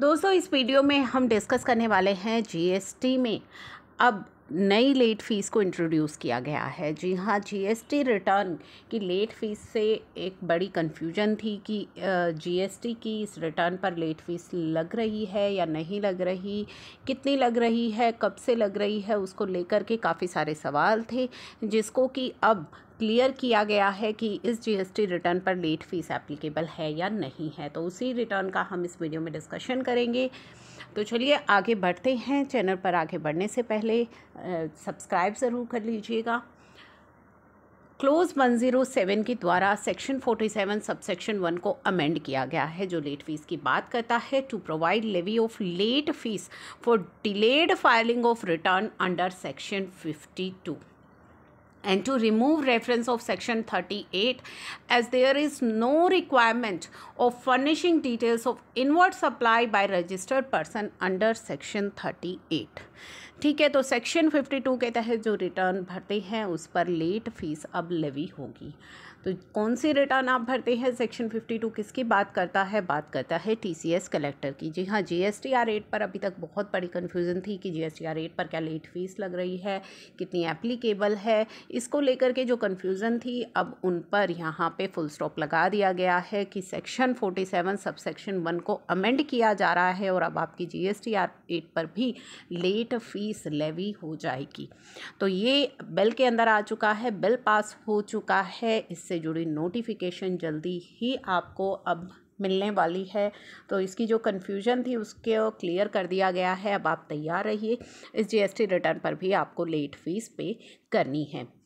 दोस्तों इस वीडियो में हम डिस्कस करने वाले हैं जीएसटी में अब नई लेट फीस को इंट्रोड्यूस किया गया है जी हाँ जीएसटी रिटर्न की लेट फीस से एक बड़ी कन्फ्यूजन थी कि जीएसटी की इस रिटर्न पर लेट फीस लग रही है या नहीं लग रही कितनी लग रही है कब से लग रही है उसको लेकर के काफ़ी सारे सवाल थे जिसको कि अब क्लियर किया गया है कि इस जीएसटी रिटर्न पर लेट फीस एप्लीकेबल है या नहीं है तो उसी रिटर्न का हम इस वीडियो में डिस्कशन करेंगे तो चलिए आगे बढ़ते हैं चैनल पर आगे बढ़ने से पहले सब्सक्राइब ज़रूर कर लीजिएगा क्लोज 107 के द्वारा सेक्शन 47 सब सेक्शन वन को अमेंड किया गया है जो लेट फीस की बात करता है to provide levy of late fee for delayed filing of return under section 52 and to remove reference of section 38 as there is no requirement of furnishing details of inward supply by registered person under section 38 ठीक है तो section 52 के तहत जो return भरते हैं उस पर लेट फीस अब लेवी होगी तो कौन सी रिटर्न आप भरते हैं सेक्शन 52 किसकी बात करता है बात करता है टीसीएस कलेक्टर की जी हाँ जीएसटी आर रेट पर अभी तक बहुत बड़ी कन्फ्यूज़न थी कि जीएसटी आर रेट पर क्या लेट फीस लग रही है कितनी एप्लीकेबल है इसको लेकर के जो कन्फ्यूज़न थी अब उन पर यहाँ पे फुल स्टॉप लगा दिया गया है कि सेक्शन 47 सब सेक्शन वन को अमेंड किया जा रहा है और अब आपकी जी एस एट पर भी लेट फीस लेवी हो जाएगी तो ये बिल के अंदर आ चुका है बिल पास हो चुका है इससे जुड़ी नोटिफिकेशन जल्दी ही आपको अब मिलने वाली है तो इसकी जो कन्फ्यूजन थी उसके क्लियर कर दिया गया है अब आप तैयार रहिए इस जीएसटी रिटर्न पर भी आपको लेट फीस पे करनी है